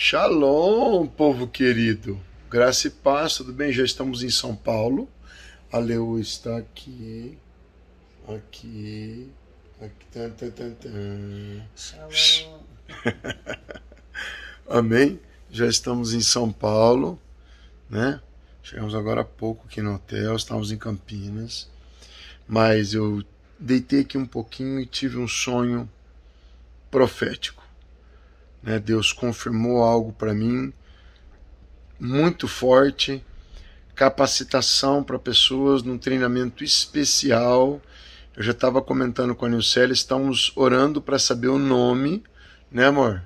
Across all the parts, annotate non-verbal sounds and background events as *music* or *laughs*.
Shalom, povo querido. Graça e paz, tudo bem? Já estamos em São Paulo. A Leu está aqui. Aqui. Aqui. Tan, tan, tan, tan. Shalom. *laughs* Amém? Já estamos em São Paulo, né? Chegamos agora há pouco aqui no hotel, estamos em Campinas. Mas eu deitei aqui um pouquinho e tive um sonho profético. Né? Deus confirmou algo para mim muito forte, capacitação para pessoas num treinamento especial. Eu já estava comentando com a Nilcélia, estamos orando para saber o nome, né, amor?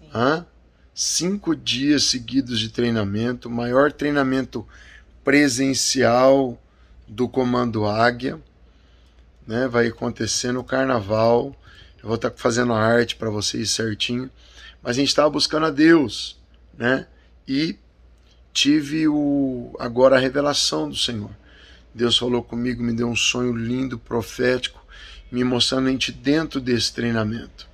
Sim. Hã? Cinco dias seguidos de treinamento, maior treinamento presencial do Comando Águia, né? Vai acontecer no Carnaval eu vou estar fazendo a arte para vocês certinho. Mas a gente estava buscando a Deus, né? E tive o agora a revelação do Senhor. Deus falou comigo, me deu um sonho lindo, profético, me mostrando a gente dentro desse treinamento,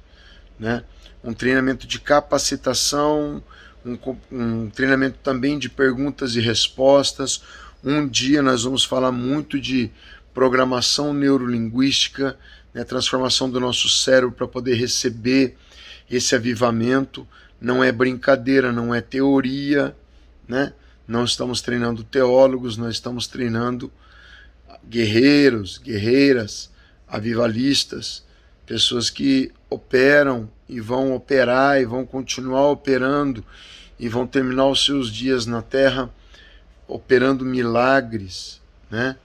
né? Um treinamento de capacitação, um, um treinamento também de perguntas e respostas. Um dia nós vamos falar muito de programação neurolinguística, né, transformação do nosso cérebro para poder receber esse avivamento. Não é brincadeira, não é teoria, né? Não estamos treinando teólogos, nós estamos treinando guerreiros, guerreiras, avivalistas, pessoas que operam e vão operar e vão continuar operando e vão terminar os seus dias na terra operando milagres, né?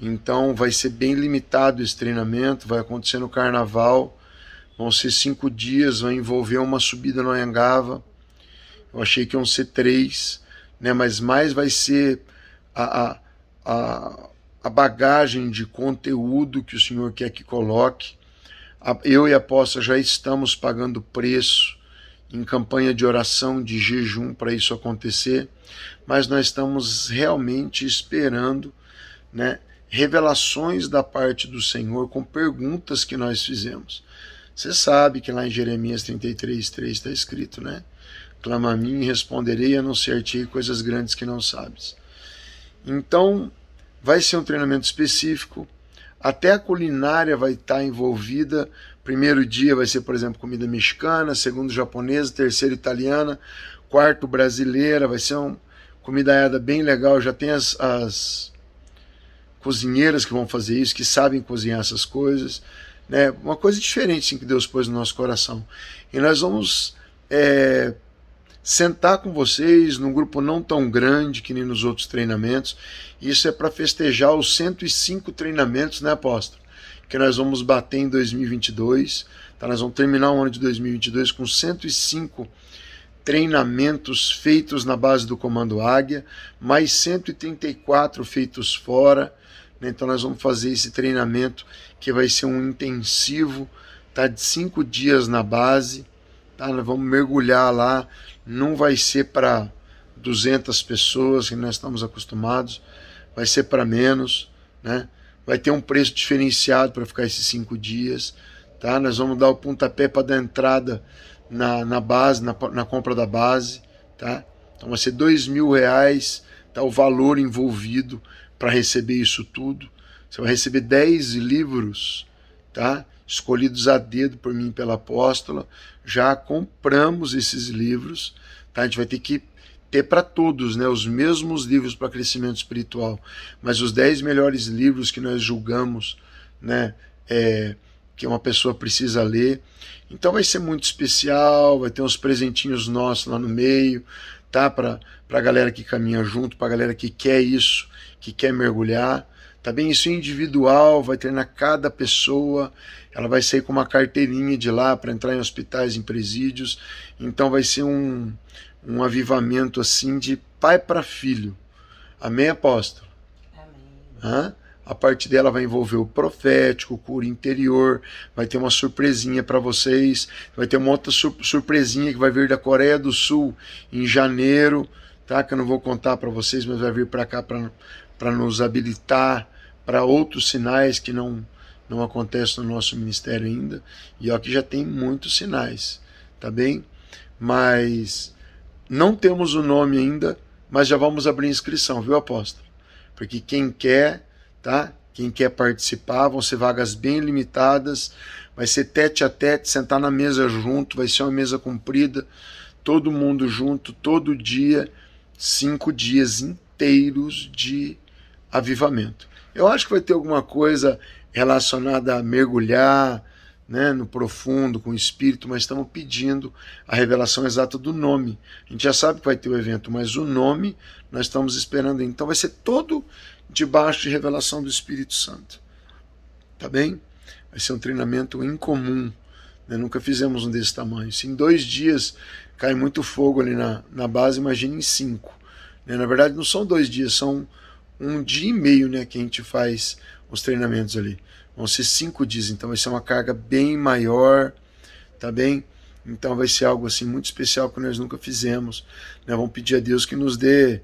Então vai ser bem limitado esse treinamento, vai acontecer no carnaval, vão ser cinco dias, vai envolver uma subida no Anhangava. Eu achei que iam ser três, né? Mas mais vai ser a, a, a, a bagagem de conteúdo que o senhor quer que coloque. Eu e a Posta já estamos pagando preço em campanha de oração, de jejum para isso acontecer, mas nós estamos realmente esperando, né? revelações da parte do Senhor com perguntas que nós fizemos. Você sabe que lá em Jeremias 33, 3 está escrito, né? Clama a mim e responderei, anunciar-te coisas grandes que não sabes. Então, vai ser um treinamento específico. Até a culinária vai estar tá envolvida. Primeiro dia vai ser, por exemplo, comida mexicana, segundo japonesa, terceiro italiana, quarto brasileira. Vai ser uma comida bem legal. Já tem as, as cozinheiras que vão fazer isso, que sabem cozinhar essas coisas. Né? Uma coisa diferente assim, que Deus pôs no nosso coração. E nós vamos é, sentar com vocês num grupo não tão grande que nem nos outros treinamentos. Isso é para festejar os 105 treinamentos, né, apóstolo? Que nós vamos bater em 2022. Tá? Nós vamos terminar o ano de 2022 com 105 treinamentos feitos na base do Comando Águia, mais 134 feitos fora, né? Então nós vamos fazer esse treinamento que vai ser um intensivo, tá? De cinco dias na base, tá? Nós vamos mergulhar lá. Não vai ser para 200 pessoas que nós estamos acostumados, vai ser para menos, né? Vai ter um preço diferenciado para ficar esses cinco dias, tá? Nós vamos dar o pontapé para dar entrada na, na base, na, na compra da base, tá? Então vai ser dois mil reais, tá? O valor envolvido para receber isso tudo. Você vai receber dez livros, tá? Escolhidos a dedo por mim pela apóstola. Já compramos esses livros, tá? A gente vai ter que ter para todos, né? Os mesmos livros para crescimento espiritual, mas os dez melhores livros que nós julgamos, né? É, que uma pessoa precisa ler. Então vai ser muito especial, vai ter uns presentinhos nossos lá no meio, tá? Para a galera que caminha junto, para a galera que quer isso, que quer mergulhar. Tá bem? Isso é individual, vai treinar cada pessoa. Ela vai sair com uma carteirinha de lá para entrar em hospitais, em presídios. Então vai ser um, um avivamento assim de pai para filho. Amém, apóstolo? Amém. Hã? A parte dela vai envolver o profético, cura interior, vai ter uma surpresinha para vocês, vai ter uma outra surpresinha que vai vir da Coreia do Sul em janeiro, tá? Que eu não vou contar para vocês, mas vai vir para cá para nos habilitar para outros sinais que não não acontece no nosso ministério ainda. E ó, que já tem muitos sinais, tá bem? Mas não temos o nome ainda, mas já vamos abrir inscrição, viu, apóstolo? Porque quem quer tá? Quem quer participar, vão ser vagas bem limitadas, vai ser tete a tete, sentar na mesa junto, vai ser uma mesa comprida, todo mundo junto, todo dia, cinco dias inteiros de avivamento. Eu acho que vai ter alguma coisa relacionada a mergulhar, né, no profundo, com o espírito, mas estamos pedindo a revelação exata do nome. A gente já sabe que vai ter o evento, mas o nome nós estamos esperando. Então vai ser todo debaixo de revelação do Espírito Santo. Tá bem? Vai ser um treinamento incomum. Né? Nunca fizemos um desse tamanho. Se em dois dias cai muito fogo ali na, na base, imagine em cinco. Né? Na verdade, não são dois dias, são um dia e meio né, que a gente faz os treinamentos ali vão ser cinco dias, então vai ser uma carga bem maior, tá bem? Então vai ser algo assim muito especial que nós nunca fizemos. Né? Vamos pedir a Deus que nos dê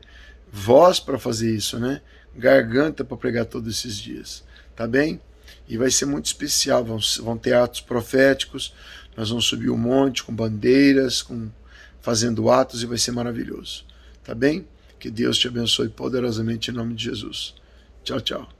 voz para fazer isso, né? Garganta para pregar todos esses dias, tá bem? E vai ser muito especial. Vão, vão ter atos proféticos. Nós vamos subir o um monte com bandeiras, com fazendo atos e vai ser maravilhoso, tá bem? Que Deus te abençoe poderosamente em nome de Jesus. Tchau, tchau.